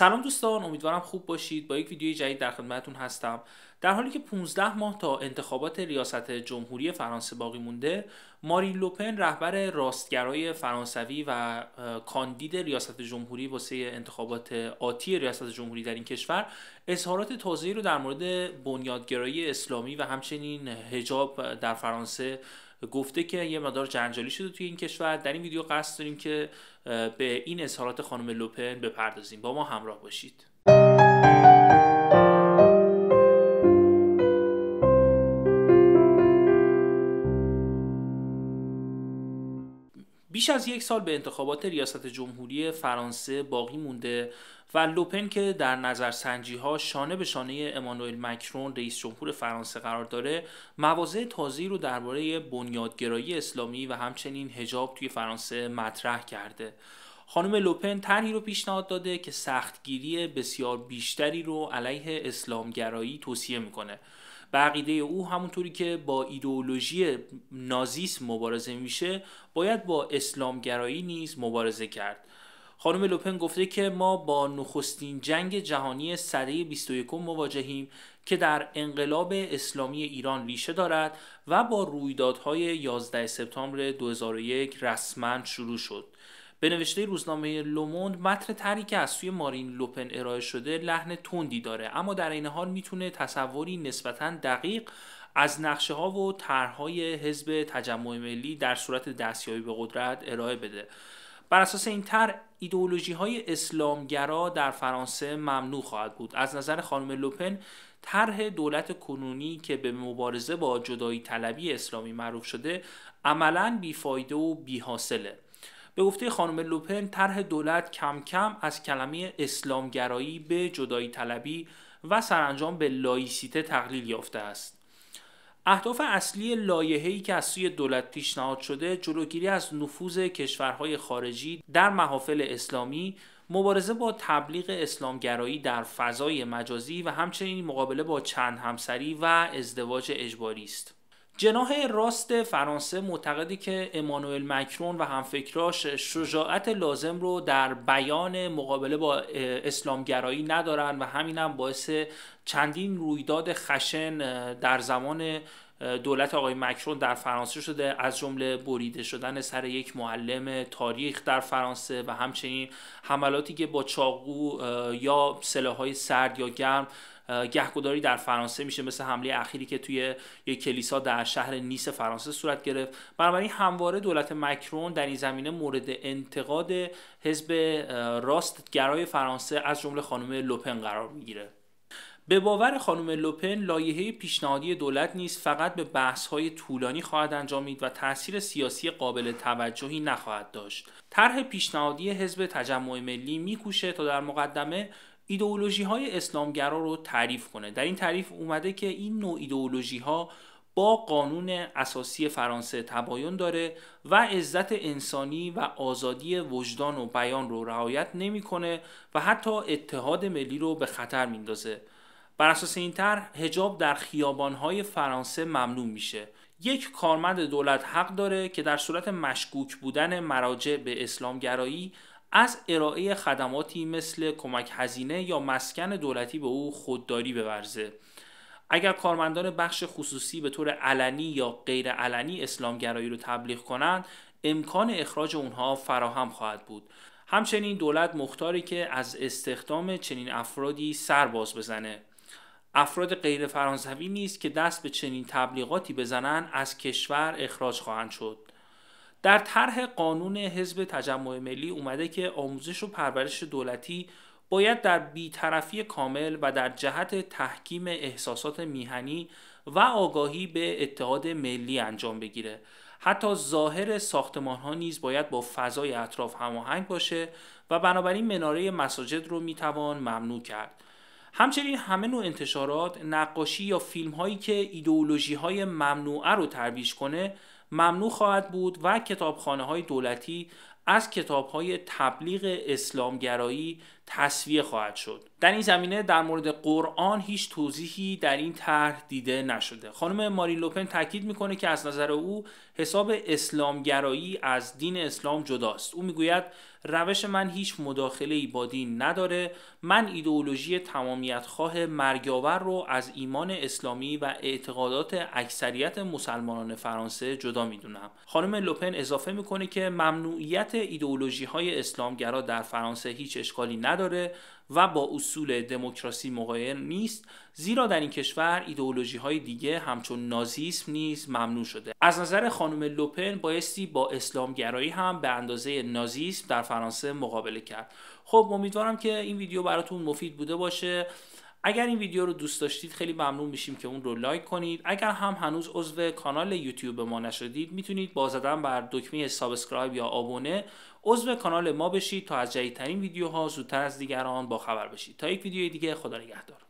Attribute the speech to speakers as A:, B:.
A: سلام دوستان امیدوارم خوب باشید با یک ویدیو جدید در خدمتتون هستم در حالی که 15 ماه تا انتخابات ریاست جمهوری فرانسه باقی مونده مارین لوپن رهبر راستگرای فرانسوی و کاندید ریاست جمهوری واسه انتخابات آتی ریاست جمهوری در این کشور اظهارات تازه‌ای رو در مورد بنیادگرایی اسلامی و همچنین هجاب در فرانسه گفته که یه مدار جنجالی شده توی این کشور در این ویدیو قصد داریم که به این اظهارات خانم لوپن بپردازیم با ما همراه باشید بیش از یک سال به انتخابات ریاست جمهوری فرانسه باقی مونده و لوپن که در سنجی ها شانه به شانه امانوئل مکرون رئیس جمهور فرانسه قرار داره مواضع تازی رو درباره بنیادگرایی اسلامی و همچنین هجاب توی فرانسه مطرح کرده خانم لوپن طرحی رو پیشنهاد داده که سختگیری بسیار بیشتری رو علیه اسلامگرایی توصیه میکنه به عقیده او همونطوری که با ایدئولوژی نازیسم مبارزه میشه باید با اسلامگرایی نیز مبارزه کرد خانم لوپن گفته که ما با نخستین جنگ جهانی سده 21 مواجهیم که در انقلاب اسلامی ایران ریشه دارد و با رویدادهای 11 سپتامبر 2001 رسما شروع شد به نوشته روزنامه لوموند متن تری که از سوی مارین لوپن ارائه شده لحن تندی داره اما در این حال میتونه تصوری نسبتا دقیق از نقشه ها و طرحهای حزب تجمع ملی در صورت دستیابی به قدرت ارائه بده بر اساس این طرح ایدئولوژی های اسلامگرا در فرانسه ممنوع خواهد بود از نظر خانم لوپن طرح دولت کنونی که به مبارزه با جدایی طلبی اسلامی معروف شده عملا بیفایده و بیحاصله به گفته خانم لوپن طرح دولت کم کم از کلمه اسلامگرایی به جدایی طلبی و سرانجام به لایسیته تقلیل یافته است اهداف اصلی لایحه‌ای که از سوی دولت پیشنهاد شده جلوگیری از نفوذ کشورهای خارجی در محافل اسلامی مبارزه با تبلیغ اسلامگرایی در فضای مجازی و همچنین مقابله با چند همسری و ازدواج اجباری است جناح راست فرانسه معتقدی که امانوئل مکرون و همفکراش شجاعت لازم رو در بیان مقابله با اسلامگرایی ندارن و هم باعث چندین رویداد خشن در زمان دولت آقای مکرون در فرانسه شده از جمله بریده شدن سر یک معلم تاریخ در فرانسه و همچنین حملاتی که با چاقو یا سلاحهای سرد یا گرم گهگداری در فرانسه میشه مثل حمله اخیری که توی یک کلیسا در شهر نیس فرانسه صورت گرفت بنابراین همواره دولت مکرون در این زمینه مورد انتقاد حزب راست گرای فرانسه از جمله خانم لوپن قرار میگیره به باور خانم لوپن لایحه پیشنهادی دولت نیست فقط به بحث های طولانی خواهد انجامید و تاثیر سیاسی قابل توجهی نخواهد داشت طرح پیشنهادی حزب تجمع ملی میکوشه تا در مقدمه ایدئولوژی های اسلامگرا رو تعریف کنه در این تعریف اومده که این نوع ایدئولوژی ها با قانون اساسی فرانسه تباین داره و عزت انسانی و آزادی وجدان و بیان رو رعایت نمیکنه و حتی اتحاد ملی رو به خطر میندازه بر اساس این طرح هجاب در خیابانهای فرانسه ممنوع میشه یک کارمند دولت حق داره که در صورت مشکوک بودن مراجع به اسلامگرایی از ارائه خدماتی مثل کمک هزینه یا مسکن دولتی به او خودداری بورزه اگر کارمندان بخش خصوصی به طور علنی یا غیر علنی اسلامگرایی رو تبلیغ کنند امکان اخراج اونها فراهم خواهد بود همچنین دولت مختاری که از استخدام چنین افرادی سر باز بزنه افراد غیر فرانسوی نیست که دست به چنین تبلیغاتی بزنن از کشور اخراج خواهند شد در طرح قانون حزب تجمع ملی اومده که آموزش و پرورش دولتی باید در بیطرفی کامل و در جهت تحکیم احساسات میهنی و آگاهی به اتحاد ملی انجام بگیره حتی ظاهر ساختمان ها نیز باید با فضای اطراف هماهنگ باشه و بنابراین مناره مساجد رو میتوان ممنوع کرد همچنین همه نوع انتشارات، نقاشی یا فیلم هایی که ایدئولوژی های ممنوعه رو ترویج کنه ممنوع خواهد بود و کتابخانه های دولتی از کتاب های تبلیغ اسلامگرایی تصویه خواهد شد در این زمینه در مورد قرآن هیچ توضیحی در این طرح دیده نشده خانم ماری لوپن تاکید میکنه که از نظر او حساب اسلامگرایی از دین اسلام جداست او میگوید روش من هیچ مداخله با دین نداره من ایدئولوژی خواه مرگاور رو از ایمان اسلامی و اعتقادات اکثریت مسلمانان فرانسه جدا میدونم خانم لوپن اضافه میکنه که ممنوعیت ایدئولوژی های اسلامگرا در فرانسه هیچ اشکالی نداره و با اصول دموکراسی مقایر نیست زیرا در این کشور ایدئولوژی های دیگه همچون نازیسم نیز ممنوع شده از نظر خانم لوپن بایستی با اسلامگرایی هم به اندازه نازیسم در فرانسه مقابله کرد خب امیدوارم که این ویدیو براتون مفید بوده باشه اگر این ویدیو رو دوست داشتید خیلی ممنون میشیم که اون رو لایک کنید اگر هم هنوز عضو کانال یوتیوب ما نشدید میتونید با زدن بر دکمه سابسکرایب یا آبونه عضو کانال ما بشید تا از جدیدترین ویدیوها زودتر از دیگران با خبر بشید تا یک ویدیو دیگه خدا نگهدار